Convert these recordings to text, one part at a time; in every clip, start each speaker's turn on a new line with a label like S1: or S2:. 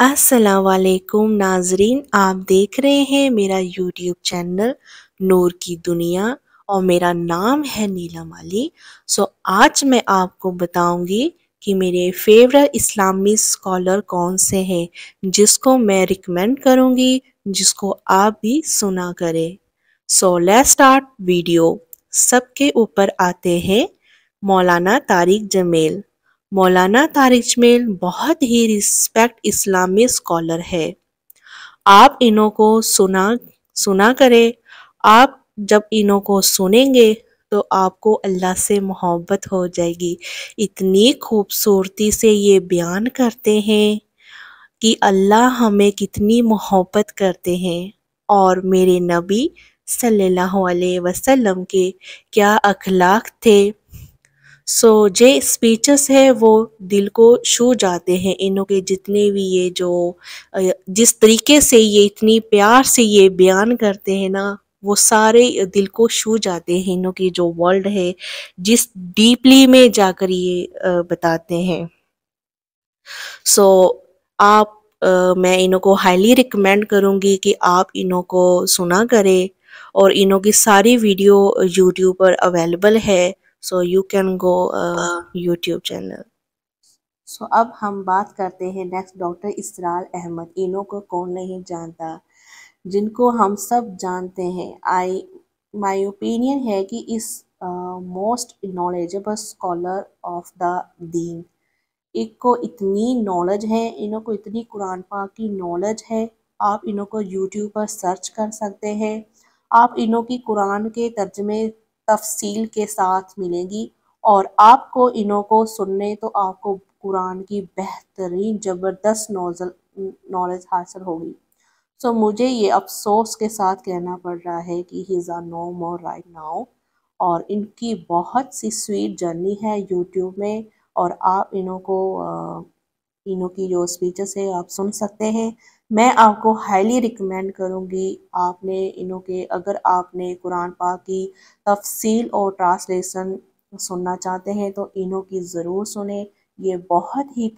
S1: असलकुम नाजरीन आप देख रहे हैं मेरा यूट्यूब चैनल नूर की दुनिया और मेरा नाम है नीला माली सो आज मैं आपको बताऊंगी कि मेरे फेवरेट इस्लामी स्कॉलर कौन से हैं जिसको मैं रिकमेंड करूंगी जिसको आप भी सुना करें सो लेट स्टार्ट वीडियो सबके ऊपर आते हैं मौलाना तारिक जमेल मौलाना तारिक जमेल बहुत ही रिस्पेक्ट इस्लामी स्कॉलर है आप इनों को सुना सुना करें आप जब इनों को सुनेंगे तो आपको अल्लाह से मोहब्बत हो जाएगी इतनी खूबसूरती से ये बयान करते हैं कि अल्लाह हमें कितनी मोहब्बत करते हैं और मेरे नबी सल्लल्लाहु अलैहि वसल्लम के क्या अखलाक थे सो so, जे स्पीचेस है वो दिल को छू जाते हैं इनों के जितने भी ये जो जिस तरीके से ये इतनी प्यार से ये बयान करते हैं ना वो सारे दिल को छू जाते हैं इनों की जो वर्ल्ड है जिस डीपली में जाकर ये बताते हैं सो so, आप मैं इनों को हाईली रिकमेंड करूँगी कि आप इनों को सुना करें और इनों की सारी वीडियो यूट्यूब पर अवेलेबल है so you can go YouTube channel so अब हम बात करते हैं नेक्स्ट डॉक्टर इसराल अहमद इनों को कौन नहीं जानता जिनको हम सब जानते हैं आई माई ओपिनियन है कि is most knowledgeable scholar of the दीन इनको इतनी नॉलेज है इनों को इतनी कुरान पाक की नॉलेज है आप इनों को यूट्यूब पर सर्च कर सकते हैं आप इनों की कुरान के तर्जमे तफसील के साथ मिलेगी और आपको इनों को सुनने तो आपको कुरान की बेहतरीन ज़बरदस्त नोजल नॉलेज हासिल होगी सो so, मुझे ये अफसोस के साथ कहना पड़ रहा है कि he is a no more right now और इनकी बहुत सी स्वीट जर्नी है यूट्यूब में और आप इनों को इनों की जो स्पीचेस है आप सुन सकते हैं मैं आपको हाईली रिकमेंड करूँगी आपने इनों के अगर आपने कुरान पाक की तफसील और ट्रांसलेशन सुनना चाहते हैं तो इनों की ज़रूर सुने ये बहुत ही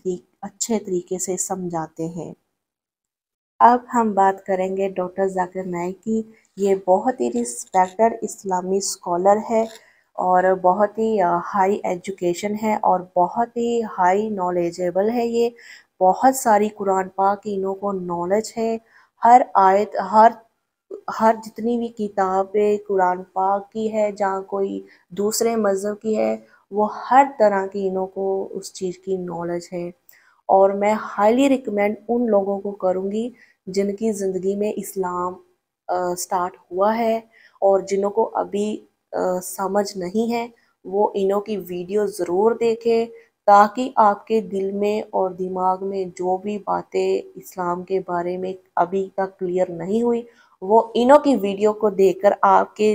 S1: अच्छे तरीके से समझाते हैं अब हम बात करेंगे डॉक्टर जाकिर नाइक की ये बहुत ही रिस्पेक्टेड इस्लामी स्कॉलर है और बहुत ही हाई एजुकेशन है और बहुत ही हाई नॉलेजेबल है ये बहुत सारी कुरान पाक की इन्हों को नॉलेज है हर आयत हर हर जितनी भी किताबें कुरान पाक की है जहाँ कोई दूसरे मज़हब की है वो हर तरह की इन्हों को उस चीज़ की नॉलेज है और मैं हाईली रिकमेंड उन लोगों को करूँगी जिनकी ज़िंदगी में इस्लाम आ, स्टार्ट हुआ है और जिनों को अभी आ, समझ नहीं है वो इनों की वीडियो ज़रूर देखें ताकि आपके दिल में और दिमाग में जो भी बातें इस्लाम के बारे में अभी तक क्लियर नहीं हुई वो इनों की वीडियो को देखकर आपके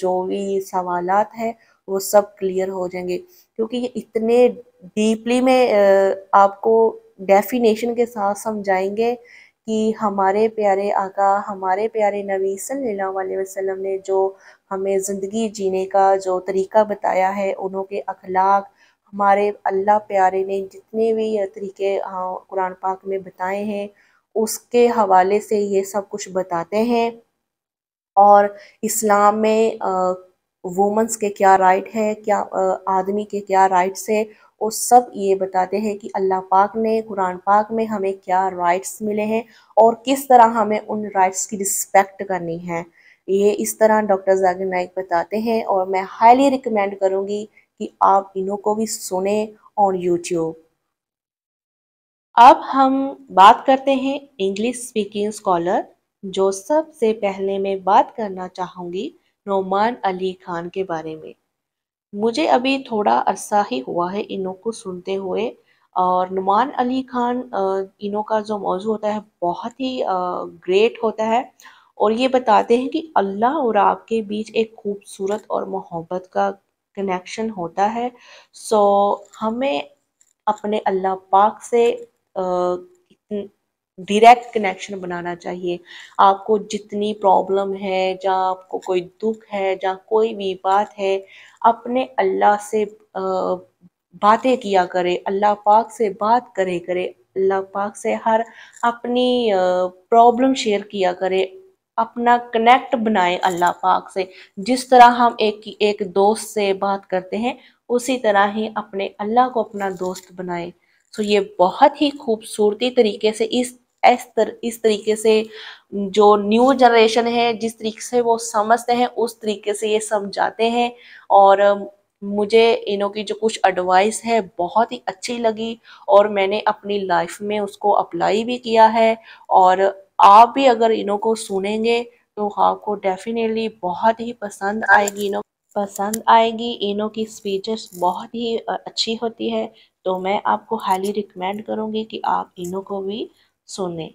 S1: जो भी सवाल है वो सब क्लियर हो जाएंगे क्योंकि ये इतने डीपली में आपको डेफिनेशन के साथ समझाएंगे कि हमारे प्यारे आका हमारे प्यारे नबी सल्लल्लाहु अलैहि वसल्लम ने जो हमें ज़िंदगी जीने का जो तरीका बताया है उन्हों के अखलाक हमारे अल्लाह प्यारे ने जितने भी तरीके कुरान पाक में बताए हैं उसके हवाले से ये सब कुछ बताते हैं और इस्लाम में वुमेंस के क्या राइट है क्या आदमी के क्या राइट्स है वो सब ये बताते हैं कि अल्लाह पाक ने कुरान पाक में हमें क्या राइट्स मिले हैं और किस तरह हमें उन राइट्स की रिस्पेक्ट करनी है ये इस तरह डॉक्टर जाकिर नाइक बताते हैं और मैं हाईली रिकमेंड करूँगी कि आप इन्हों को भी सुने ऑन यूट्यूब अब हम बात करते हैं इंग्लिश स्पीकिंग स्कॉलर जो सबसे पहले मैं बात करना चाहूँगी नोमान अली खान के बारे में मुझे अभी थोड़ा अरसा ही हुआ है इनों को सुनते हुए और नुमान अली खान इनों का जो मौजू होता है बहुत ही ग्रेट होता है और ये बताते हैं कि अल्लाह और आपके बीच एक खूबसूरत और मोहब्बत का कनेक्शन होता है सो हमें अपने अल्लाह पाक से डायरेक्ट कनेक्शन बनाना चाहिए आपको जितनी प्रॉब्लम है जहाँ आपको कोई दुख है जहाँ कोई भी बात है अपने अल्लाह से बातें किया करे अल्लाह पाक से बात करे करे अल्लाह पाक से हर अपनी प्रॉब्लम शेयर किया करे अपना कनेक्ट बनाए अल्लाह पाक से जिस तरह हम एक एक दोस्त से बात करते हैं उसी तरह ही अपने अल्लाह को अपना दोस्त बनाए सो तो ये बहुत ही खूबसूरती तरीके से इस इस तर, इस तरीके से जो न्यू जनरेशन है जिस तरीके से वो समझते हैं उस तरीके से ये समझाते हैं और मुझे इनों की जो कुछ एडवाइस है बहुत ही अच्छी लगी और मैंने अपनी लाइफ में उसको अप्लाई भी किया है और आप भी अगर इनो को सुनेंगे तो आपको हाँ, डेफिनेटली बहुत ही पसंद आएगी इनो पसंद आएगी इनो की स्पीचेस बहुत ही अच्छी होती है तो मैं आपको हाईली रिकमेंड करूँगी कि आप इनो को भी सुने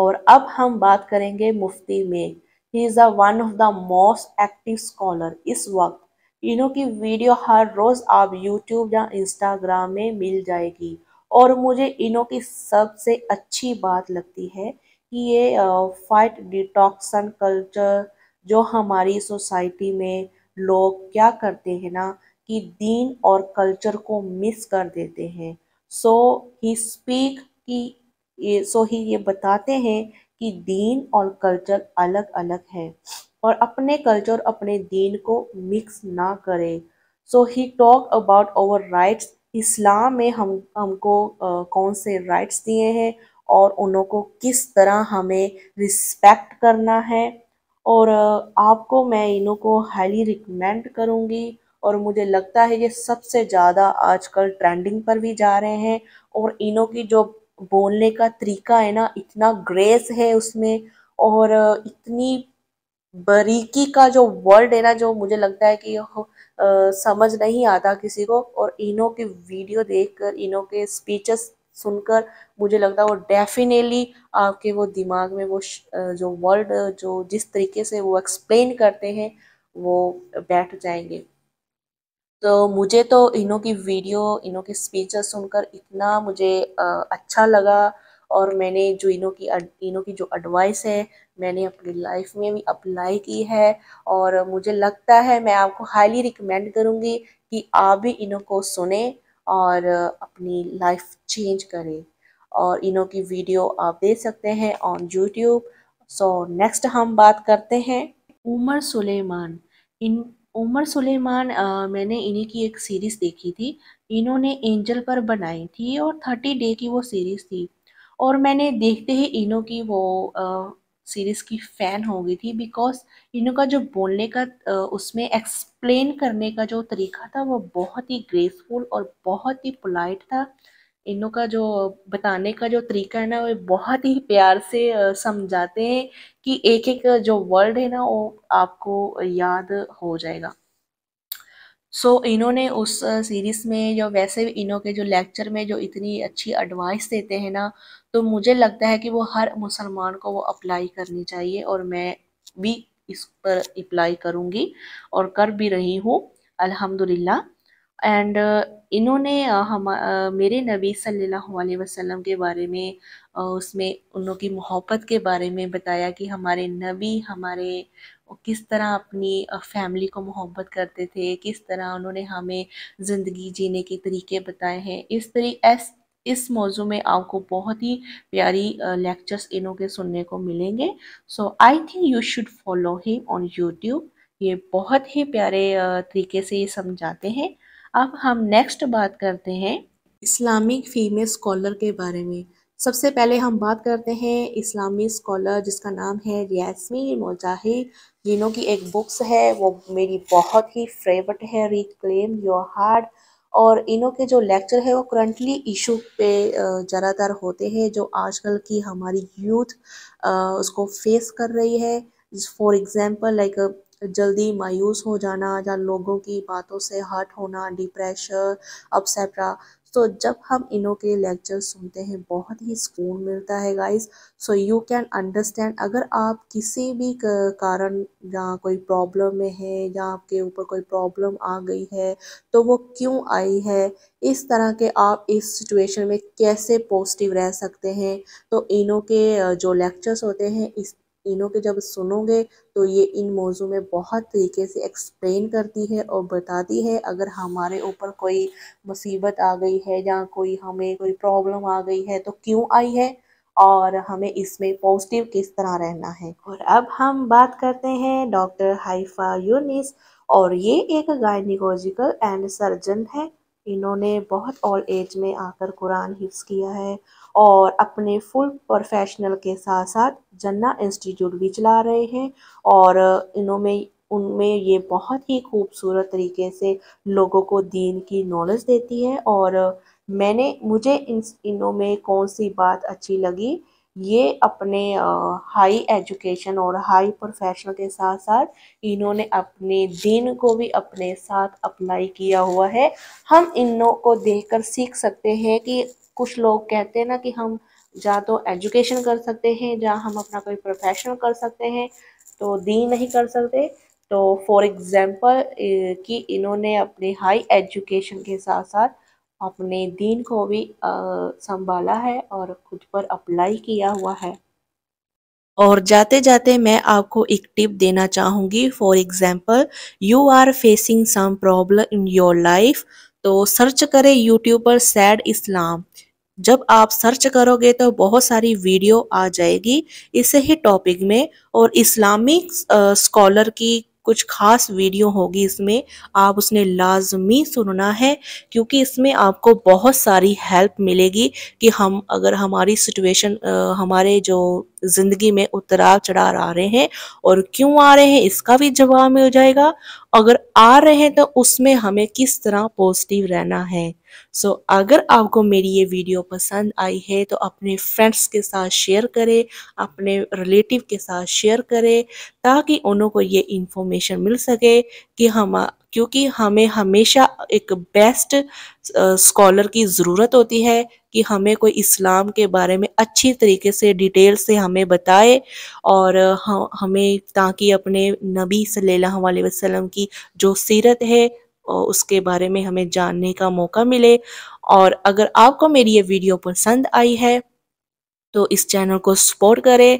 S1: और अब हम बात करेंगे मुफ्ती में he is the one of the most active scholar इस वक्त इनो की वीडियो हर रोज़ आप यूट्यूब या इंस्टाग्राम में मिल जाएगी और मुझे इनो की सबसे अच्छी बात लगती है कि ये फाइट डिटॉक्सन कल्चर जो हमारी सोसाइटी में लोग क्या करते हैं ना कि दीन और कल्चर को मिस कर देते हैं सो ही स्पीक कि सो ही ये बताते हैं कि दीन और कल्चर अलग अलग है और अपने कल्चर अपने दीन को मिक्स ना करें so he talk about over rights इस्लाम में हम हमको आ, कौन से राइट्स दिए हैं और उनको किस तरह हमें रिस्पेक्ट करना है और आपको मैं इनों को हाईली रिकमेंड करूँगी और मुझे लगता है ये सबसे ज़्यादा आजकल ट्रेंडिंग पर भी जा रहे हैं और इनों की जो बोलने का तरीका है ना इतना ग्रेस है उसमें और इतनी बारीकी का जो वर्ड है ना जो मुझे लगता है कि आ, समझ नहीं आता किसी को और इनों की वीडियो देखकर इनों के स्पीचेस सुनकर मुझे लगता है वो डेफिनेटली आपके वो दिमाग में वो जो वर्ड जो जिस तरीके से वो एक्सप्लेन करते हैं वो बैठ जाएंगे तो मुझे तो इन्हों की वीडियो इन्हों के स्पीचेस सुनकर इतना मुझे अच्छा लगा और मैंने जो इन्हों की इन्हों की जो एडवाइस है मैंने अपनी लाइफ में भी अप्लाई की है और मुझे लगता है मैं आपको हाईली रिकमेंड करूँगी कि आप भी इन्हों को सुने और अपनी लाइफ चेंज करे और इनो की वीडियो आप देख सकते हैं ऑन यूट्यूब सो नेक्स्ट हम बात करते हैं उमर सुलेमान इन उमर सुलेमान आ, मैंने इन्हीं की एक सीरीज़ देखी थी इन्होंने एंजल पर बनाई थी और थर्टी डे की वो सीरीज़ थी और मैंने देखते ही इन्हों की वो सीरीज़ की फ़ैन हो गई थी बिकॉज इनका जो बोलने का उसमें एक्सप्लेन करने का जो तरीका था वो बहुत ही ग्रेसफुल और बहुत ही पोलाइट था इनों का जो बताने का जो तरीका है ना वो बहुत ही प्यार से समझाते हैं कि एक एक जो वर्ड है ना वो आपको याद हो जाएगा सो so, इन्होंने उस सीरीज़ में जो वैसे भी इन्हों के जो लेक्चर में जो इतनी अच्छी एडवाइस देते हैं ना तो मुझे लगता है कि वो हर मुसलमान को वो अप्लाई करनी चाहिए और मैं भी इस पर अप्लाई करूँगी और कर भी रही हूँ अल्हम्दुलिल्लाह एंड इन्होंने हम मेरे नबी सल्लल्लाहु अलैहि वसल्लम के बारे में उसमें उनकी मोहब्बत के बारे में बताया कि हमारे नबी हमारे किस तरह अपनी फैमिली को मोहब्बत करते थे किस तरह उन्होंने हमें ज़िंदगी जीने के तरीके बताए हैं इस तरी इस मौजू में आपको बहुत ही प्यारी लेक्चर्स इनों के सुनने को मिलेंगे so I think you should follow him on YouTube ये बहुत ही प्यारे तरीके से ये समझाते हैं अब हम नेक्स्ट बात करते हैं इस्लामिक फीमेल स्कॉलर के बारे में सबसे पहले हम बात करते हैं इस्लामी स्कॉलर जिसका नाम है रियासमी मुजाहिद जिनों की एक बुक्स है वो मेरी बहुत ही फेवरेट है रिक्लेम योर हार्ट और इनों के जो लेक्चर है वो करंटली इशू पे ज़्यादातर होते हैं जो आजकल की हमारी यूथ उसको फेस कर रही है फॉर एग्ज़ाम्पल लाइक जल्दी मायूस हो जाना या लोगों की बातों से हर्ट होना डिप्रेशन अपसेट्रा तो जब हम इनो के लेक्चर सुनते हैं बहुत ही सुकून मिलता है guys so you can understand अगर आप किसी भी कारण या कोई प्रॉब्लम में है या आपके ऊपर कोई प्रॉब्लम आ गई है तो वो क्यों आई है इस तरह के आप इस सिचुएशन में कैसे पॉजिटिव रह सकते हैं तो इनो के जो लेक्चर्स होते हैं इस इनो के जब सुनोगे तो ये इन मौजू में बहुत तरीके से एक्सप्लेन करती है और बताती है अगर हमारे ऊपर कोई मुसीबत आ गई है या कोई हमें कोई प्रॉब्लम आ गई है तो क्यों आई है और हमें इसमें पॉजिटिव किस तरह रहना है और अब हम बात करते हैं डॉक्टर हाइफा यूनिस और ये एक गायनिकोलॉजिकल एंड सर्जन है इन्होंने बहुत ओल्ड एज में आकर कुरान हिफ्स किया है और अपने फुल प्रोफेशनल के साथ साथ जन्ना इंस्टीट्यूट भी चला रहे हैं और इन्होंने उनमें ये बहुत ही खूबसूरत तरीके से लोगों को दीन की नॉलेज देती है और मैंने मुझे इन इनों में कौन सी बात अच्छी लगी ये अपने हाई एजुकेशन और हाई प्रोफेशनल के साथ साथ इन्होंने अपने दीन को भी अपने साथ अप्लाई किया हुआ है हम इनों को देखकर सीख सकते हैं कि कुछ लोग कहते हैं ना कि हम या तो एजुकेशन कर सकते हैं या हम अपना कोई प्रोफेशन कर सकते हैं तो दीन नहीं कर सकते तो फॉर एग्ज़ाम्पल कि इन्होंने अपने हाई एजुकेशन के साथ साथ अपने दीन को भी संभाला है और खुद पर अप्लाई किया हुआ है और जाते जाते मैं आपको एक टिप देना चाहूँगी for example you are facing some problem in your life तो सर्च करें यूट्यूब पर सैड इस्लाम जब आप सर्च करोगे तो बहुत सारी वीडियो आ जाएगी इसे ही टॉपिक में और इस्लामिक स्कॉलर की कुछ खास वीडियो होगी इसमें आप उसने लाजमी सुनना है क्योंकि इसमें आपको बहुत सारी हेल्प मिलेगी कि हम अगर हमारी सिचुएशन हमारे जो जिंदगी में उतराव चढ़ाव आ रहे हैं और क्यों आ रहे हैं इसका भी जवाब मिल जाएगा अगर आ रहे हैं तो उसमें हमें किस तरह पॉजिटिव रहना है सो so, अगर आपको मेरी ये वीडियो पसंद आई है तो अपने फ्रेंड्स के साथ शेयर करें अपने रिलेटिव के साथ शेयर करें ताकि उनको ये इन्फॉर्मेशन मिल सके कि हम क्योंकि हमें हमेशा एक बेस्ट स्कॉलर की ज़रूरत होती है कि हमें कोई इस्लाम के बारे में अच्छी तरीके से डिटेल से हमें बताए और हमें ताकि अपने नबी सल्लल्लाहु अलैहि वसल्लम की जो सीरत है उसके बारे में हमें जानने का मौका मिले और अगर आपको मेरी ये वीडियो पसंद आई है तो इस चैनल को सपोर्ट करें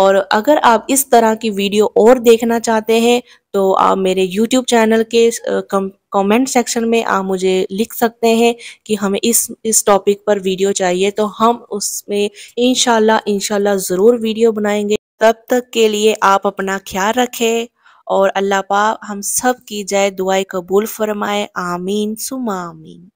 S1: और अगर आप इस तरह की वीडियो और देखना चाहते हैं तो आप मेरे YouTube चैनल के कमेंट सेक्शन में आप मुझे लिख सकते हैं कि हमें इस इस टॉपिक पर वीडियो चाहिए तो हम उसमें इनशाला इनशाला ज़रूर वीडियो बनाएंगे तब तक के लिए आप अपना ख्याल रखें और अल्लाह पा हम सब की जय दुआ कबूल फरमाए आमीन सुमा आमीन